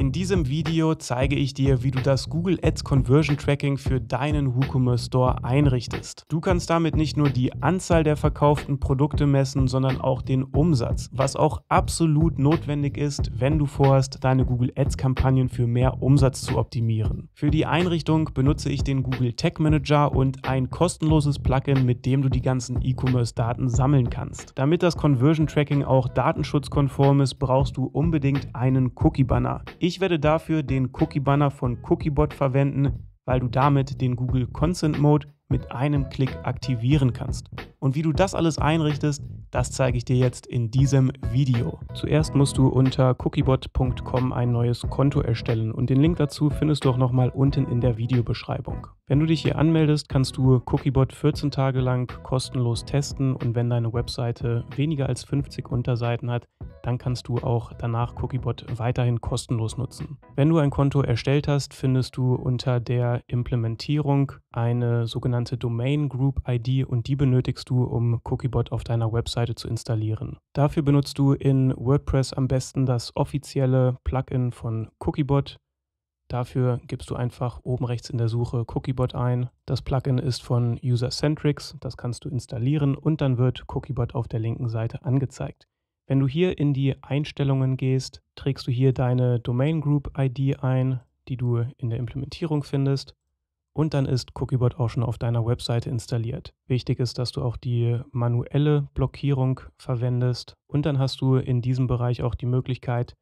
In diesem Video zeige ich dir, wie du das Google Ads Conversion Tracking für deinen WooCommerce Store einrichtest. Du kannst damit nicht nur die Anzahl der verkauften Produkte messen, sondern auch den Umsatz, was auch absolut notwendig ist, wenn du vorhast, deine Google Ads Kampagnen für mehr Umsatz zu optimieren. Für die Einrichtung benutze ich den Google Tech Manager und ein kostenloses Plugin, mit dem du die ganzen E-Commerce Daten sammeln kannst. Damit das Conversion Tracking auch datenschutzkonform ist, brauchst du unbedingt einen Cookie Banner. Ich ich werde dafür den Cookie Banner von Cookiebot verwenden, weil du damit den Google Consent Mode mit einem Klick aktivieren kannst. Und wie du das alles einrichtest, das zeige ich dir jetzt in diesem Video. Zuerst musst du unter cookiebot.com ein neues Konto erstellen und den Link dazu findest du auch nochmal unten in der Videobeschreibung. Wenn du dich hier anmeldest, kannst du Cookiebot 14 Tage lang kostenlos testen und wenn deine Webseite weniger als 50 Unterseiten hat, dann kannst du auch danach Cookiebot weiterhin kostenlos nutzen. Wenn du ein Konto erstellt hast, findest du unter der Implementierung eine sogenannte Domain Group ID und die benötigst du, um Cookiebot auf deiner Webseite Webseite zu installieren. Dafür benutzt du in WordPress am besten das offizielle Plugin von Cookiebot. Dafür gibst du einfach oben rechts in der Suche Cookiebot ein. Das Plugin ist von UserCentrics, das kannst du installieren und dann wird Cookiebot auf der linken Seite angezeigt. Wenn du hier in die Einstellungen gehst, trägst du hier deine Domain Group ID ein, die du in der Implementierung findest und dann ist Cookiebot auch schon auf deiner Webseite installiert. Wichtig ist, dass du auch die manuelle Blockierung verwendest und dann hast du in diesem Bereich auch die Möglichkeit,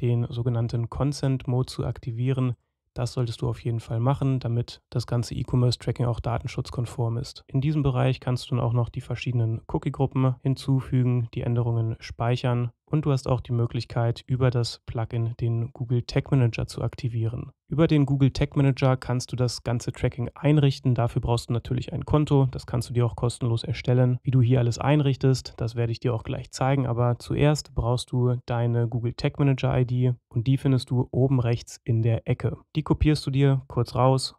den sogenannten Consent Mode zu aktivieren. Das solltest du auf jeden Fall machen, damit das ganze E-Commerce-Tracking auch datenschutzkonform ist. In diesem Bereich kannst du dann auch noch die verschiedenen Cookie-Gruppen hinzufügen, die Änderungen speichern und du hast auch die Möglichkeit, über das Plugin den Google Tag Manager zu aktivieren. Über den Google Tag Manager kannst du das ganze Tracking einrichten. Dafür brauchst du natürlich ein Konto. Das kannst du dir auch kostenlos erstellen. Wie du hier alles einrichtest, das werde ich dir auch gleich zeigen. Aber zuerst brauchst du deine Google Tag Manager ID und die findest du oben rechts in der Ecke. Die kopierst du dir kurz raus,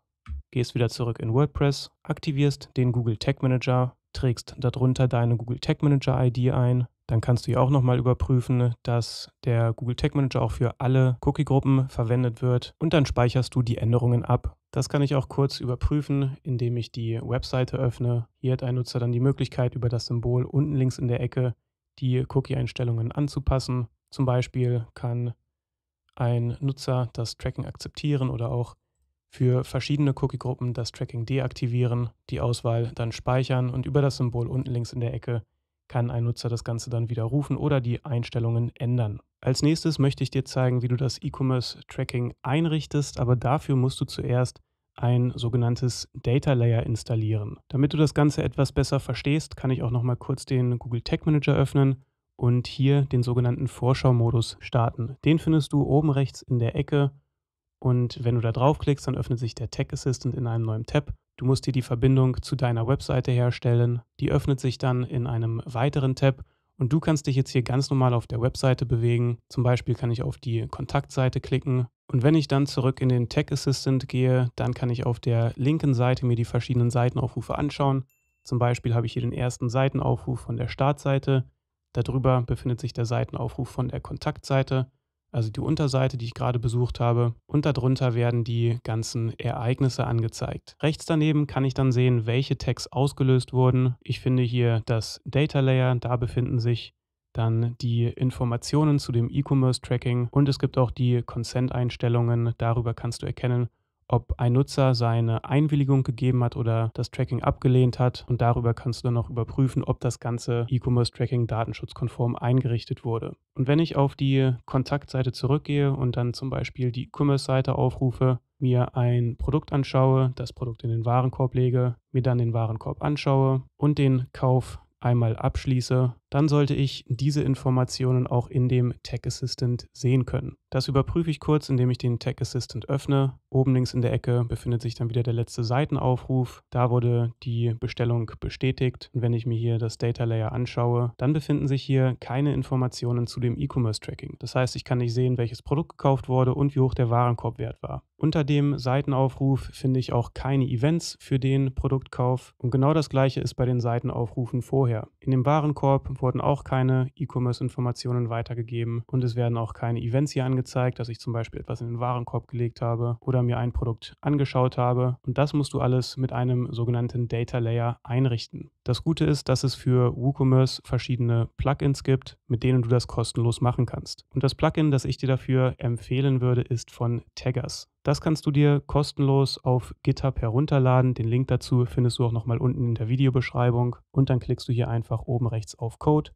gehst wieder zurück in WordPress, aktivierst den Google Tag Manager, trägst darunter deine Google Tag Manager ID ein dann kannst du hier auch nochmal überprüfen, dass der Google Tag Manager auch für alle Cookie-Gruppen verwendet wird und dann speicherst du die Änderungen ab. Das kann ich auch kurz überprüfen, indem ich die Webseite öffne. Hier hat ein Nutzer dann die Möglichkeit, über das Symbol unten links in der Ecke die Cookie-Einstellungen anzupassen. Zum Beispiel kann ein Nutzer das Tracking akzeptieren oder auch für verschiedene Cookie-Gruppen das Tracking deaktivieren, die Auswahl dann speichern und über das Symbol unten links in der Ecke kann ein Nutzer das Ganze dann widerrufen oder die Einstellungen ändern. Als nächstes möchte ich dir zeigen, wie du das E-Commerce-Tracking einrichtest, aber dafür musst du zuerst ein sogenanntes Data Layer installieren. Damit du das Ganze etwas besser verstehst, kann ich auch noch mal kurz den Google Tag Manager öffnen und hier den sogenannten Vorschau-Modus starten. Den findest du oben rechts in der Ecke und wenn du da draufklickst, dann öffnet sich der Tag Assistant in einem neuen Tab Du musst dir die Verbindung zu deiner Webseite herstellen. Die öffnet sich dann in einem weiteren Tab und du kannst dich jetzt hier ganz normal auf der Webseite bewegen. Zum Beispiel kann ich auf die Kontaktseite klicken. Und wenn ich dann zurück in den Tech Assistant gehe, dann kann ich auf der linken Seite mir die verschiedenen Seitenaufrufe anschauen. Zum Beispiel habe ich hier den ersten Seitenaufruf von der Startseite. Darüber befindet sich der Seitenaufruf von der Kontaktseite also die Unterseite, die ich gerade besucht habe, und darunter werden die ganzen Ereignisse angezeigt. Rechts daneben kann ich dann sehen, welche Tags ausgelöst wurden. Ich finde hier das Data Layer, da befinden sich dann die Informationen zu dem E-Commerce Tracking und es gibt auch die Consent-Einstellungen. Darüber kannst du erkennen, ob ein Nutzer seine Einwilligung gegeben hat oder das Tracking abgelehnt hat. Und darüber kannst du dann noch überprüfen, ob das ganze E-Commerce-Tracking datenschutzkonform eingerichtet wurde. Und wenn ich auf die Kontaktseite zurückgehe und dann zum Beispiel die E-Commerce-Seite aufrufe, mir ein Produkt anschaue, das Produkt in den Warenkorb lege, mir dann den Warenkorb anschaue und den Kauf einmal abschließe, dann sollte ich diese Informationen auch in dem Tech Assistant sehen können. Das überprüfe ich kurz, indem ich den Tech Assistant öffne. Oben links in der Ecke befindet sich dann wieder der letzte Seitenaufruf. Da wurde die Bestellung bestätigt. Und wenn ich mir hier das Data Layer anschaue, dann befinden sich hier keine Informationen zu dem E-Commerce Tracking. Das heißt, ich kann nicht sehen, welches Produkt gekauft wurde und wie hoch der Warenkorbwert war. Unter dem Seitenaufruf finde ich auch keine Events für den Produktkauf. Und genau das gleiche ist bei den Seitenaufrufen vorher. In dem Warenkorb wurden auch keine E-Commerce-Informationen weitergegeben und es werden auch keine Events hier angezeigt, dass ich zum Beispiel etwas in den Warenkorb gelegt habe oder mir ein Produkt angeschaut habe. Und das musst du alles mit einem sogenannten Data Layer einrichten. Das Gute ist, dass es für WooCommerce verschiedene Plugins gibt, mit denen du das kostenlos machen kannst. Und das Plugin, das ich dir dafür empfehlen würde, ist von Taggers. Das kannst du dir kostenlos auf GitHub herunterladen. Den Link dazu findest du auch nochmal unten in der Videobeschreibung. Und dann klickst du hier einfach oben rechts auf Code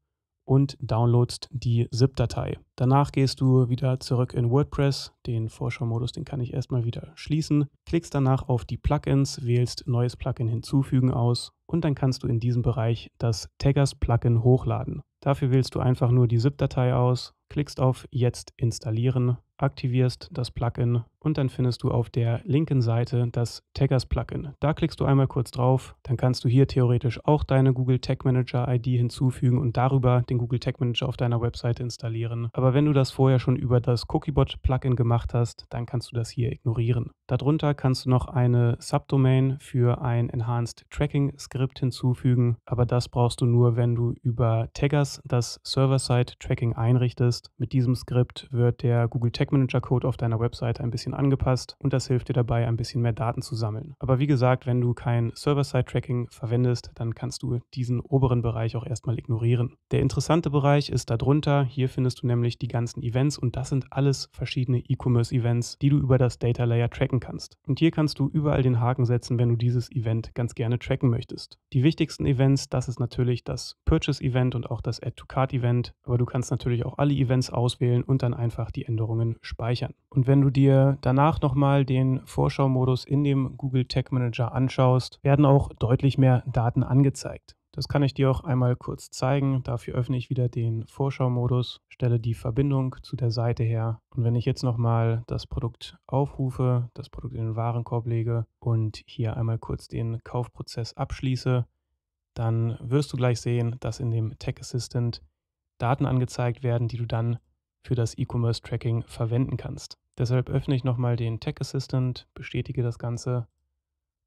und downloadst die ZIP-Datei. Danach gehst du wieder zurück in WordPress. Den Vorschau-Modus, den kann ich erstmal wieder schließen. Klickst danach auf die Plugins, wählst Neues Plugin hinzufügen aus und dann kannst du in diesem Bereich das Taggers-Plugin hochladen. Dafür wählst du einfach nur die ZIP-Datei aus, klickst auf Jetzt installieren, aktivierst das Plugin und dann findest du auf der linken Seite das Taggers Plugin. Da klickst du einmal kurz drauf, dann kannst du hier theoretisch auch deine Google Tag Manager ID hinzufügen und darüber den Google Tag Manager auf deiner Webseite installieren. Aber wenn du das vorher schon über das Cookiebot Plugin gemacht hast, dann kannst du das hier ignorieren. Darunter kannst du noch eine Subdomain für ein Enhanced Tracking Skript hinzufügen, aber das brauchst du nur, wenn du über Taggers das Server-Side Tracking einrichtest. Mit diesem Skript wird der Google Tag Manager Code auf deiner Webseite ein bisschen Daten angepasst und das hilft dir dabei, ein bisschen mehr Daten zu sammeln. Aber wie gesagt, wenn du kein Server-Side-Tracking verwendest, dann kannst du diesen oberen Bereich auch erstmal ignorieren. Der interessante Bereich ist darunter. Hier findest du nämlich die ganzen Events und das sind alles verschiedene E-Commerce-Events, die du über das Data Layer tracken kannst. Und hier kannst du überall den Haken setzen, wenn du dieses Event ganz gerne tracken möchtest. Die wichtigsten Events, das ist natürlich das Purchase-Event und auch das Add-to-Cart-Event, aber du kannst natürlich auch alle Events auswählen und dann einfach die Änderungen speichern. Und wenn du dir danach nochmal den Vorschau-Modus in dem Google Tag Manager anschaust, werden auch deutlich mehr Daten angezeigt. Das kann ich dir auch einmal kurz zeigen. Dafür öffne ich wieder den Vorschau-Modus, stelle die Verbindung zu der Seite her. Und wenn ich jetzt nochmal das Produkt aufrufe, das Produkt in den Warenkorb lege und hier einmal kurz den Kaufprozess abschließe, dann wirst du gleich sehen, dass in dem Tech Assistant Daten angezeigt werden, die du dann für das E-Commerce-Tracking verwenden kannst. Deshalb öffne ich nochmal den Tech Assistant, bestätige das Ganze.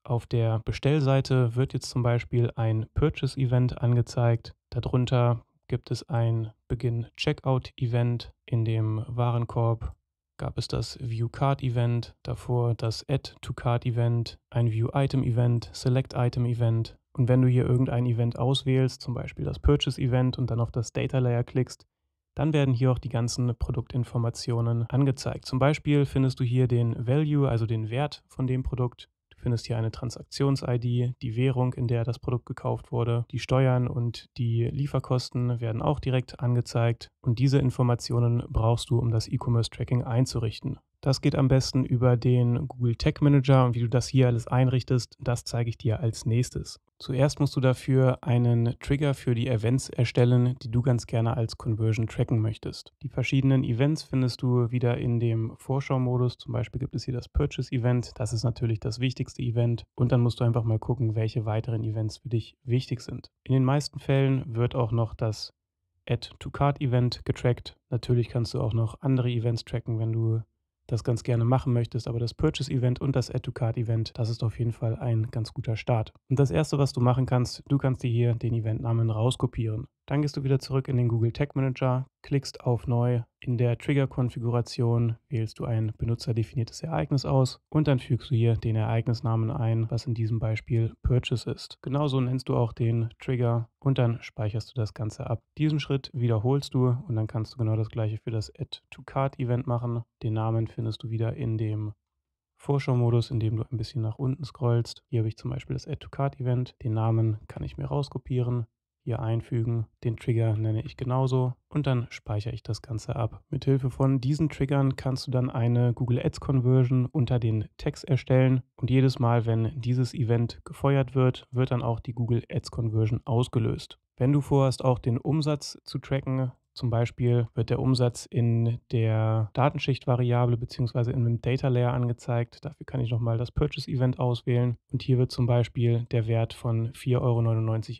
Auf der Bestellseite wird jetzt zum Beispiel ein Purchase-Event angezeigt. Darunter gibt es ein Beginn-Checkout-Event. In dem Warenkorb gab es das View-Card-Event, davor das Add-to-Card-Event, ein View-Item-Event, Select-Item-Event. Und wenn du hier irgendein Event auswählst, zum Beispiel das Purchase-Event und dann auf das Data-Layer klickst, dann werden hier auch die ganzen Produktinformationen angezeigt. Zum Beispiel findest du hier den Value, also den Wert von dem Produkt. Du findest hier eine Transaktions-ID, die Währung, in der das Produkt gekauft wurde, die Steuern und die Lieferkosten werden auch direkt angezeigt. Und diese Informationen brauchst du, um das E-Commerce-Tracking einzurichten. Das geht am besten über den Google Tag Manager und wie du das hier alles einrichtest, das zeige ich dir als nächstes. Zuerst musst du dafür einen Trigger für die Events erstellen, die du ganz gerne als Conversion tracken möchtest. Die verschiedenen Events findest du wieder in dem Vorschau-Modus. Zum Beispiel gibt es hier das Purchase-Event. Das ist natürlich das wichtigste Event. Und dann musst du einfach mal gucken, welche weiteren Events für dich wichtig sind. In den meisten Fällen wird auch noch das add to card event getrackt. Natürlich kannst du auch noch andere Events tracken, wenn du das ganz gerne machen möchtest. Aber das Purchase-Event und das Add-to-Card-Event, das ist auf jeden Fall ein ganz guter Start. Und das Erste, was du machen kannst, du kannst dir hier den Eventnamen rauskopieren. Dann gehst du wieder zurück in den Google Tag Manager, klickst auf Neu. In der Trigger-Konfiguration wählst du ein benutzerdefiniertes Ereignis aus und dann fügst du hier den Ereignisnamen ein, was in diesem Beispiel Purchase ist. Genauso nennst du auch den Trigger und dann speicherst du das Ganze ab. Diesen Schritt wiederholst du und dann kannst du genau das gleiche für das Add-to-Card-Event machen. Den Namen findest du wieder in dem Vorschau-Modus, in dem du ein bisschen nach unten scrollst. Hier habe ich zum Beispiel das Add-to-Card-Event. Den Namen kann ich mir rauskopieren hier einfügen. Den Trigger nenne ich genauso und dann speichere ich das Ganze ab. Mit Hilfe von diesen Triggern kannst du dann eine Google Ads Conversion unter den Tags erstellen und jedes Mal, wenn dieses Event gefeuert wird, wird dann auch die Google Ads Conversion ausgelöst. Wenn du vorhast, auch den Umsatz zu tracken, zum Beispiel wird der Umsatz in der Datenschichtvariable bzw. in dem Data Layer angezeigt. Dafür kann ich nochmal das Purchase Event auswählen und hier wird zum Beispiel der Wert von 4,99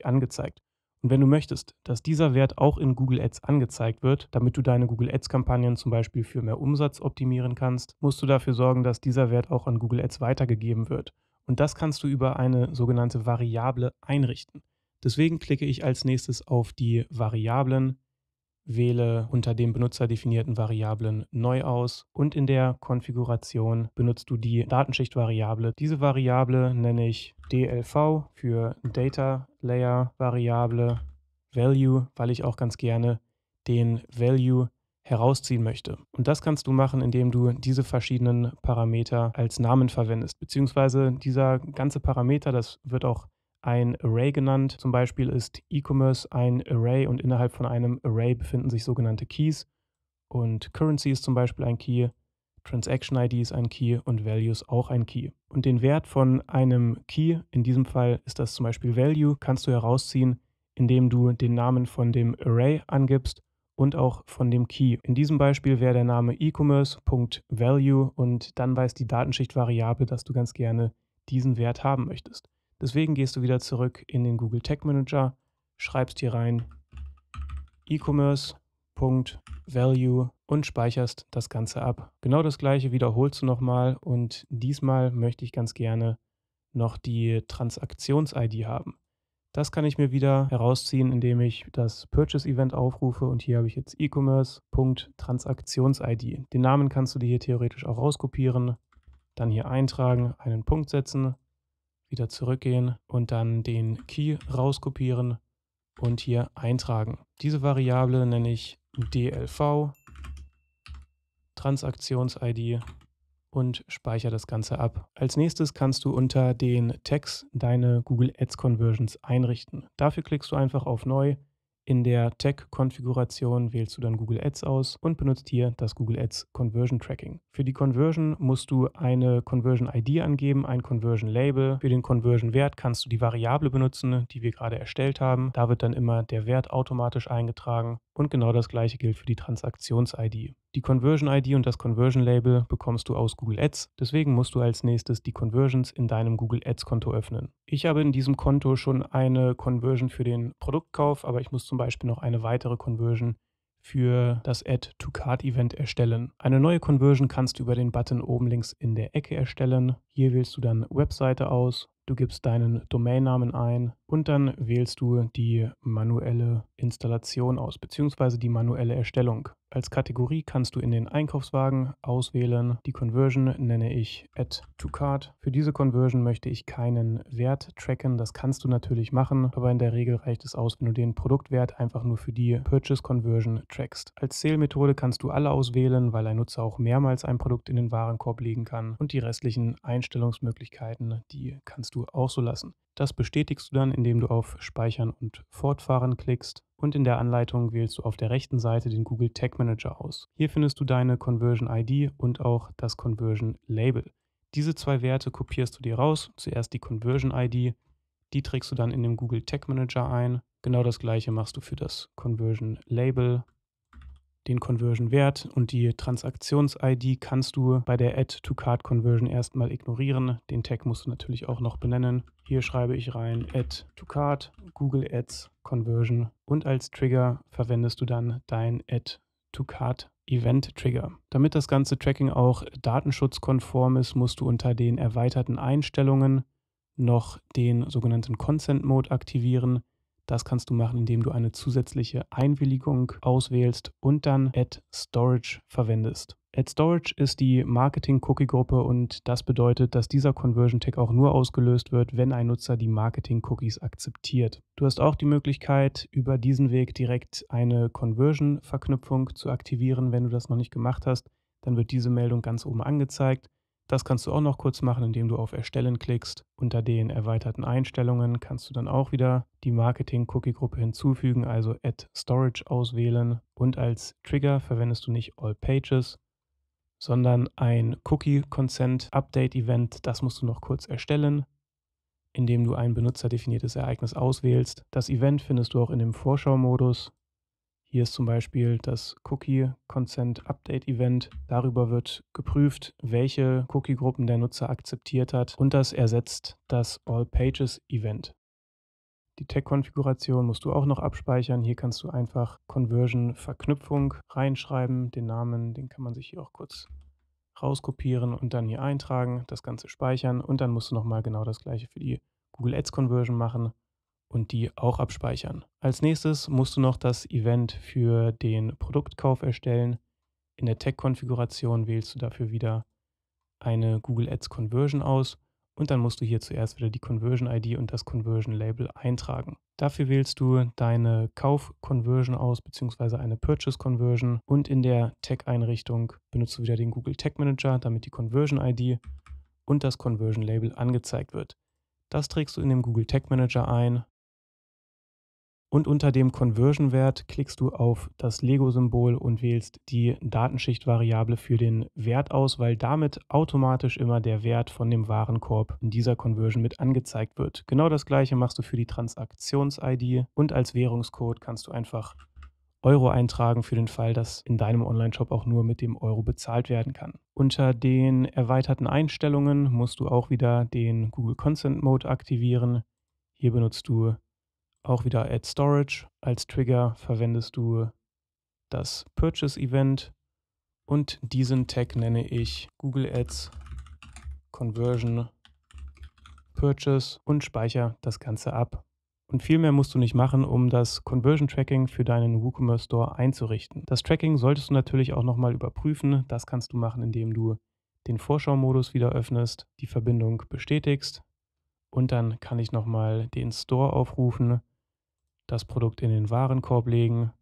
Euro angezeigt. Und wenn du möchtest, dass dieser Wert auch in Google Ads angezeigt wird, damit du deine Google Ads-Kampagnen zum Beispiel für mehr Umsatz optimieren kannst, musst du dafür sorgen, dass dieser Wert auch an Google Ads weitergegeben wird. Und das kannst du über eine sogenannte Variable einrichten. Deswegen klicke ich als nächstes auf die Variablen, wähle unter den benutzerdefinierten Variablen neu aus und in der Konfiguration benutzt du die Datenschichtvariable. Diese Variable nenne ich DLV für Data Layer-Variable Value, weil ich auch ganz gerne den Value herausziehen möchte. Und das kannst du machen, indem du diese verschiedenen Parameter als Namen verwendest, beziehungsweise dieser ganze Parameter, das wird auch ein Array genannt. Zum Beispiel ist E-Commerce ein Array und innerhalb von einem Array befinden sich sogenannte Keys und Currency ist zum Beispiel ein Key Transaction ID ist ein Key und Values auch ein Key. Und den Wert von einem Key, in diesem Fall ist das zum Beispiel Value, kannst du herausziehen, indem du den Namen von dem Array angibst und auch von dem Key. In diesem Beispiel wäre der Name e-commerce.value und dann weiß die Datenschichtvariable, dass du ganz gerne diesen Wert haben möchtest. Deswegen gehst du wieder zurück in den Google Tag Manager, schreibst hier rein e-commerce Value und speicherst das Ganze ab. Genau das gleiche wiederholst du nochmal und diesmal möchte ich ganz gerne noch die Transaktions-ID haben. Das kann ich mir wieder herausziehen, indem ich das Purchase-Event aufrufe und hier habe ich jetzt e-commerce.transaktions-ID. Den Namen kannst du dir hier theoretisch auch rauskopieren, dann hier eintragen, einen Punkt setzen, wieder zurückgehen und dann den Key rauskopieren und hier eintragen. Diese Variable nenne ich DLV, Transaktions-ID und speichere das Ganze ab. Als nächstes kannst du unter den Tags deine Google Ads Conversions einrichten. Dafür klickst du einfach auf Neu in der Tag-Konfiguration wählst du dann Google Ads aus und benutzt hier das Google Ads Conversion Tracking. Für die Conversion musst du eine Conversion ID angeben, ein Conversion Label. Für den Conversion Wert kannst du die Variable benutzen, die wir gerade erstellt haben. Da wird dann immer der Wert automatisch eingetragen und genau das gleiche gilt für die Transaktions-ID. Die Conversion-ID und das Conversion-Label bekommst du aus Google Ads, deswegen musst du als nächstes die Conversions in deinem Google Ads-Konto öffnen. Ich habe in diesem Konto schon eine Conversion für den Produktkauf, aber ich muss zum Beispiel noch eine weitere Conversion für das add to card event erstellen. Eine neue Conversion kannst du über den Button oben links in der Ecke erstellen. Hier wählst du dann Webseite aus, du gibst deinen Domainnamen ein, und dann wählst du die manuelle Installation aus, beziehungsweise die manuelle Erstellung. Als Kategorie kannst du in den Einkaufswagen auswählen. Die Conversion nenne ich Add to Cart. Für diese Conversion möchte ich keinen Wert tracken. Das kannst du natürlich machen, aber in der Regel reicht es aus, wenn du den Produktwert einfach nur für die Purchase Conversion trackst. Als Zählmethode kannst du alle auswählen, weil ein Nutzer auch mehrmals ein Produkt in den Warenkorb legen kann und die restlichen Einstellungsmöglichkeiten, die kannst du auch so lassen. Das bestätigst du dann, indem du auf Speichern und Fortfahren klickst und in der Anleitung wählst du auf der rechten Seite den Google Tag Manager aus. Hier findest du deine Conversion ID und auch das Conversion Label. Diese zwei Werte kopierst du dir raus, zuerst die Conversion ID, die trägst du dann in dem Google Tag Manager ein. Genau das gleiche machst du für das Conversion Label den Conversion-Wert und die Transaktions-ID kannst du bei der Add-to-Card-Conversion erstmal ignorieren. Den Tag musst du natürlich auch noch benennen. Hier schreibe ich rein Add-to-Card, Google Ads Conversion und als Trigger verwendest du dann dein Add-to-Card Event Trigger. Damit das ganze Tracking auch datenschutzkonform ist, musst du unter den erweiterten Einstellungen noch den sogenannten Consent Mode aktivieren. Das kannst du machen, indem du eine zusätzliche Einwilligung auswählst und dann Add Storage verwendest. Add Storage ist die Marketing-Cookie-Gruppe und das bedeutet, dass dieser Conversion-Tag auch nur ausgelöst wird, wenn ein Nutzer die Marketing-Cookies akzeptiert. Du hast auch die Möglichkeit, über diesen Weg direkt eine Conversion-Verknüpfung zu aktivieren, wenn du das noch nicht gemacht hast. Dann wird diese Meldung ganz oben angezeigt. Das kannst du auch noch kurz machen, indem du auf Erstellen klickst. Unter den erweiterten Einstellungen kannst du dann auch wieder die Marketing-Cookie-Gruppe hinzufügen, also Add Storage auswählen. Und als Trigger verwendest du nicht All Pages, sondern ein Cookie Consent Update Event. Das musst du noch kurz erstellen, indem du ein benutzerdefiniertes Ereignis auswählst. Das Event findest du auch in dem Vorschau-Modus. Hier ist zum Beispiel das Cookie Consent Update Event. Darüber wird geprüft, welche Cookie-Gruppen der Nutzer akzeptiert hat und das ersetzt das All Pages Event. Die Tag-Konfiguration musst du auch noch abspeichern. Hier kannst du einfach Conversion-Verknüpfung reinschreiben. Den Namen, den kann man sich hier auch kurz rauskopieren und dann hier eintragen, das Ganze speichern und dann musst du nochmal genau das gleiche für die Google Ads Conversion machen und die auch abspeichern. Als nächstes musst du noch das Event für den Produktkauf erstellen. In der Tag-Konfiguration wählst du dafür wieder eine Google Ads Conversion aus und dann musst du hier zuerst wieder die Conversion ID und das Conversion Label eintragen. Dafür wählst du deine Kauf-Conversion aus bzw. eine Purchase-Conversion und in der Tag-Einrichtung benutzt du wieder den Google Tag Manager, damit die Conversion ID und das Conversion Label angezeigt wird. Das trägst du in dem Google Tag Manager ein und unter dem Conversion-Wert klickst du auf das Lego-Symbol und wählst die Datenschichtvariable für den Wert aus, weil damit automatisch immer der Wert von dem Warenkorb in dieser Conversion mit angezeigt wird. Genau das gleiche machst du für die Transaktions-ID und als Währungscode kannst du einfach Euro eintragen für den Fall, dass in deinem Online-Shop auch nur mit dem Euro bezahlt werden kann. Unter den erweiterten Einstellungen musst du auch wieder den Google Consent Mode aktivieren. Hier benutzt du auch wieder Add Storage. Als Trigger verwendest du das Purchase Event und diesen Tag nenne ich Google Ads Conversion Purchase und speichere das Ganze ab. Und viel mehr musst du nicht machen, um das Conversion Tracking für deinen WooCommerce Store einzurichten. Das Tracking solltest du natürlich auch nochmal überprüfen. Das kannst du machen, indem du den Vorschau-Modus wieder öffnest, die Verbindung bestätigst und dann kann ich nochmal den Store aufrufen das Produkt in den Warenkorb legen.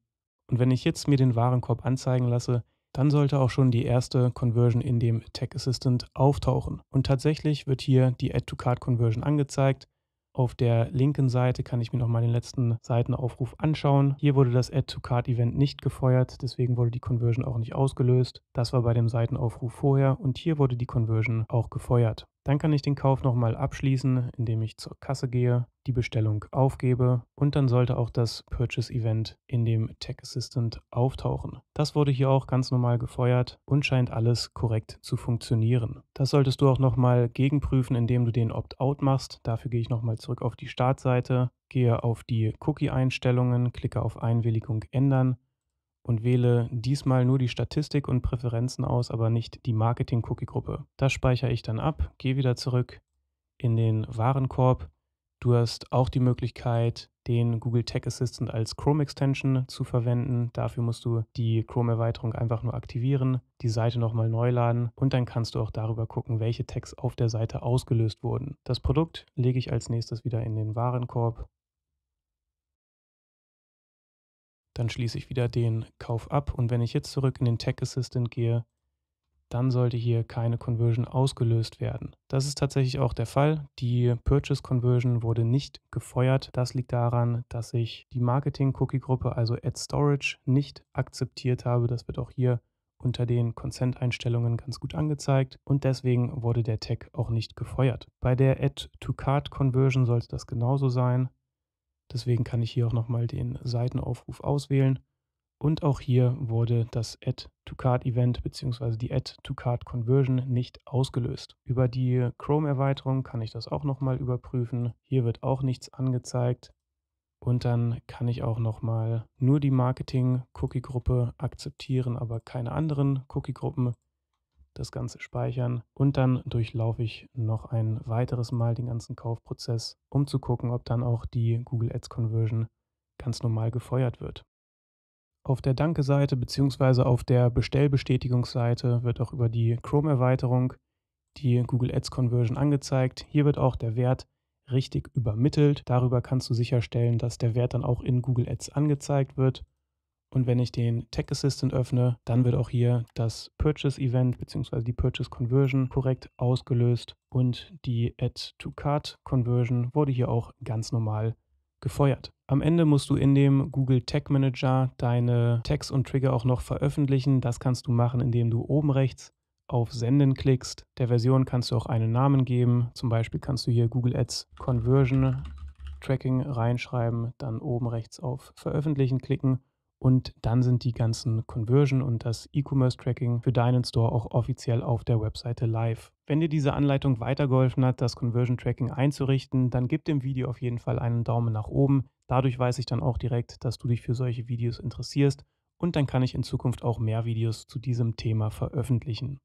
Und wenn ich jetzt mir den Warenkorb anzeigen lasse, dann sollte auch schon die erste Conversion in dem Tech Assistant auftauchen. Und tatsächlich wird hier die Add-to-Card-Conversion angezeigt. Auf der linken Seite kann ich mir nochmal den letzten Seitenaufruf anschauen. Hier wurde das Add-to-Card-Event nicht gefeuert, deswegen wurde die Conversion auch nicht ausgelöst. Das war bei dem Seitenaufruf vorher und hier wurde die Conversion auch gefeuert. Dann kann ich den Kauf nochmal abschließen, indem ich zur Kasse gehe, die Bestellung aufgebe und dann sollte auch das Purchase Event in dem Tech Assistant auftauchen. Das wurde hier auch ganz normal gefeuert und scheint alles korrekt zu funktionieren. Das solltest du auch nochmal gegenprüfen, indem du den Opt-out machst. Dafür gehe ich nochmal zurück auf die Startseite, gehe auf die Cookie-Einstellungen, klicke auf Einwilligung ändern und wähle diesmal nur die Statistik und Präferenzen aus, aber nicht die Marketing-Cookie-Gruppe. Das speichere ich dann ab, gehe wieder zurück in den Warenkorb. Du hast auch die Möglichkeit, den Google Tag Assistant als Chrome-Extension zu verwenden. Dafür musst du die Chrome-Erweiterung einfach nur aktivieren, die Seite nochmal neu laden und dann kannst du auch darüber gucken, welche Tags auf der Seite ausgelöst wurden. Das Produkt lege ich als nächstes wieder in den Warenkorb dann schließe ich wieder den Kauf ab. Und wenn ich jetzt zurück in den Tech Assistant gehe, dann sollte hier keine Conversion ausgelöst werden. Das ist tatsächlich auch der Fall. Die Purchase Conversion wurde nicht gefeuert. Das liegt daran, dass ich die Marketing-Cookie-Gruppe, also Ad Storage, nicht akzeptiert habe. Das wird auch hier unter den Consent-Einstellungen ganz gut angezeigt und deswegen wurde der Tag auch nicht gefeuert. Bei der Add-to-Card-Conversion sollte das genauso sein. Deswegen kann ich hier auch nochmal den Seitenaufruf auswählen. Und auch hier wurde das Add-to-Card-Event bzw. die Add-to-Card-Conversion nicht ausgelöst. Über die Chrome-Erweiterung kann ich das auch nochmal überprüfen. Hier wird auch nichts angezeigt. Und dann kann ich auch nochmal nur die Marketing-Cookie-Gruppe akzeptieren, aber keine anderen Cookie-Gruppen das Ganze speichern und dann durchlaufe ich noch ein weiteres Mal den ganzen Kaufprozess, um zu gucken, ob dann auch die Google Ads Conversion ganz normal gefeuert wird. Auf der Danke-Seite bzw. auf der Bestellbestätigungsseite wird auch über die Chrome-Erweiterung die Google Ads Conversion angezeigt. Hier wird auch der Wert richtig übermittelt. Darüber kannst du sicherstellen, dass der Wert dann auch in Google Ads angezeigt wird. Und wenn ich den Tech Assistant öffne, dann wird auch hier das Purchase Event bzw. die Purchase Conversion korrekt ausgelöst und die Add to Cart Conversion wurde hier auch ganz normal gefeuert. Am Ende musst du in dem Google Tag Manager deine Tags und Trigger auch noch veröffentlichen. Das kannst du machen, indem du oben rechts auf Senden klickst. Der Version kannst du auch einen Namen geben. Zum Beispiel kannst du hier Google Ads Conversion Tracking reinschreiben, dann oben rechts auf Veröffentlichen klicken und dann sind die ganzen Conversion und das E-Commerce-Tracking für deinen Store auch offiziell auf der Webseite live. Wenn dir diese Anleitung weitergeholfen hat, das Conversion-Tracking einzurichten, dann gib dem Video auf jeden Fall einen Daumen nach oben. Dadurch weiß ich dann auch direkt, dass du dich für solche Videos interessierst und dann kann ich in Zukunft auch mehr Videos zu diesem Thema veröffentlichen.